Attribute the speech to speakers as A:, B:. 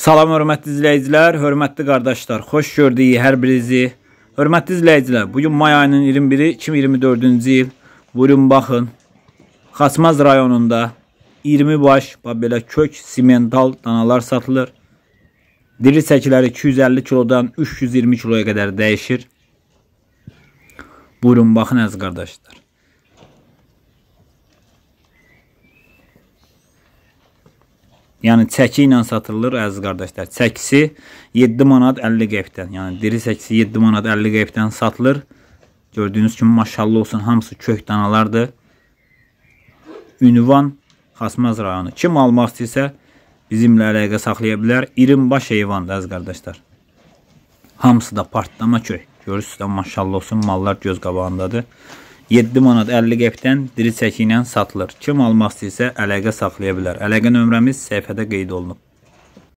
A: Salam hörmətli izləyicilər, hörmətli qardaşlar, xoş gördük hər birinizi. Hörmətli izləyicilər, bu gün may ayının 21-i 2024-cü il. Buyurun baxın. Xaçmaz rayonunda 20 baş belə kök simental danalar satılır. Diri çəkiləri 250 kilodan 320 kiloya qədər dəyişir. Buyurun baxın əziz qardaşlar. Yəni çəki ilə satılır əziz qardaşlar. Çəkisi 7 manat 50 qəpikdən, yəni diri çəkisi 7 manat 50 qəpikdən satılır. Gördüyünüz kimi maşallah olsun hamısı kök danalardır. Ünvan Xasmaz rayonu. Kim almaq istəyirsə bizimlə əlaqə saxlaya bilər. İrinbaş heyvandır əziz qardaşlar. Hamısı da partlama kök. Görürsüz də maşallah olsun mallar göz qabağındadır. 7 manat 50 qəpikdən diri çəki ilə satılır. Kim almaq istəyirsə əlaqə saxlaya bilər. Əlaqə nömrəmiz səhifədə qeyd olunub.